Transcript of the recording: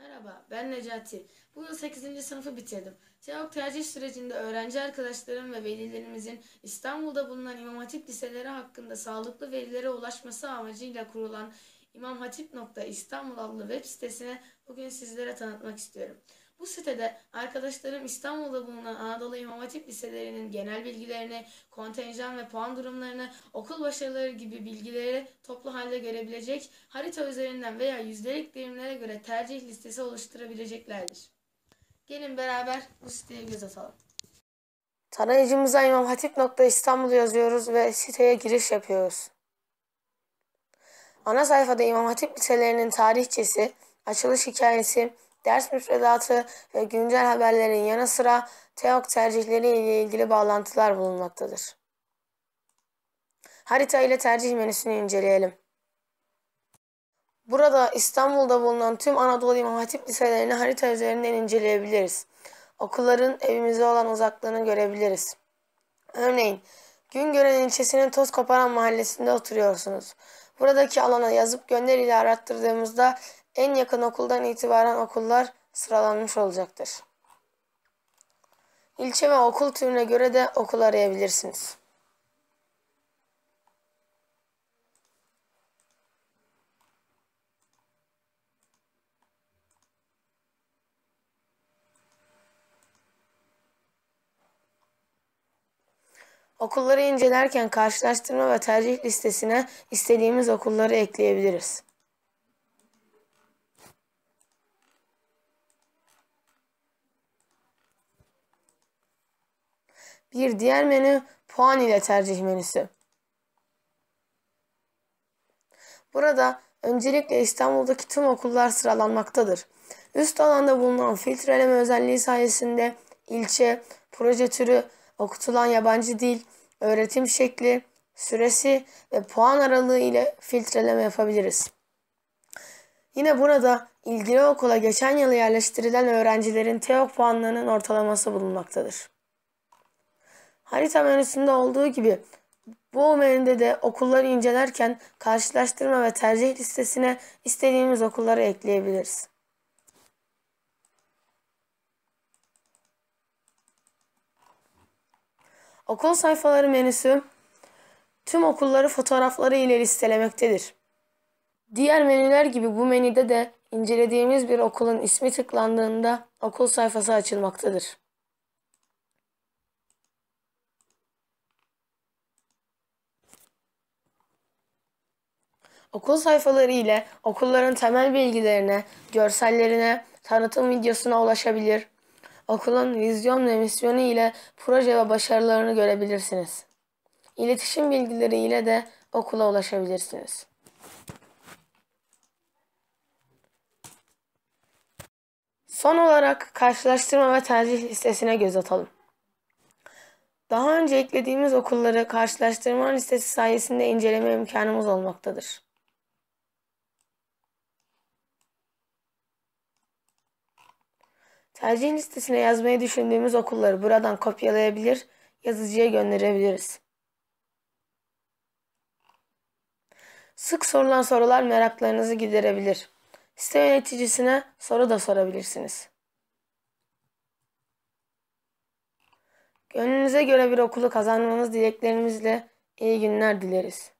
Merhaba, ben Necati. Bu yıl 8. sınıfı bitirdim. TEOK tercih sürecinde öğrenci arkadaşlarım ve velilerimizin İstanbul'da bulunan İmam Hatip liseleri hakkında sağlıklı verilere ulaşması amacıyla kurulan İmam imamhatip.istanbul adlı web sitesine bugün sizlere tanıtmak istiyorum. Bu sitede arkadaşlarım İstanbul'da bulunan Anadolu İmam Hatip liselerinin genel bilgilerini, kontenjan ve puan durumlarını, okul başarıları gibi bilgileri toplu halde görebilecek, harita üzerinden veya yüzdelik dilimlere göre tercih listesi oluşturabileceklerdir. Gelin beraber bu siteye göz atalım. Tarayıcımıza imamhatip.istanbul yazıyoruz ve siteye giriş yapıyoruz. Ana sayfada İmam Hatip liselerinin tarihçesi, açılış hikayesi, ders müfredatı ve güncel haberlerin yanı sıra TEOK tercihleri ile ilgili bağlantılar bulunmaktadır. Harita ile tercih menüsünü inceleyelim. Burada İstanbul'da bulunan tüm Anadolu İmam Hatip liselerini harita üzerinden inceleyebiliriz. Okulların evimize olan uzaklığını görebiliriz. Örneğin Güngören ilçesinin Toz Koparan mahallesinde oturuyorsunuz. Buradaki alana yazıp gönder ile arattırdığımızda en yakın okuldan itibaren okullar sıralanmış olacaktır. İlçe ve okul türüne göre de okul arayabilirsiniz. Okulları incelerken karşılaştırma ve tercih listesine istediğimiz okulları ekleyebiliriz. Bir diğer menü puan ile tercih menüsü. Burada öncelikle İstanbul'daki tüm okullar sıralanmaktadır. Üst alanda bulunan filtreleme özelliği sayesinde ilçe, proje türü, okutulan yabancı dil, öğretim şekli, süresi ve puan aralığı ile filtreleme yapabiliriz. Yine burada ilgili okula geçen yıl yerleştirilen öğrencilerin TEOK puanlarının ortalaması bulunmaktadır. Harita menüsünde olduğu gibi bu menüde de okulları incelerken karşılaştırma ve tercih listesine istediğimiz okulları ekleyebiliriz. Okul sayfaları menüsü tüm okulları fotoğrafları ile listelemektedir. Diğer menüler gibi bu menüde de incelediğimiz bir okulun ismi tıklandığında okul sayfası açılmaktadır. Okul sayfaları ile okulların temel bilgilerine, görsellerine, tanıtım videosuna ulaşabilir. Okulun vizyon ve misyonu ile proje ve başarılarını görebilirsiniz. İletişim bilgileri ile de okula ulaşabilirsiniz. Son olarak karşılaştırma ve tercih listesine göz atalım. Daha önce eklediğimiz okulları karşılaştırma listesi sayesinde inceleme imkanımız olmaktadır. Tercih listesine yazmayı düşündüğümüz okulları buradan kopyalayabilir, yazıcıya gönderebiliriz. Sık sorulan sorular meraklarınızı giderebilir. Site yöneticisine soru da sorabilirsiniz. Gönlünüze göre bir okulu kazanmanız dileklerimizle iyi günler dileriz.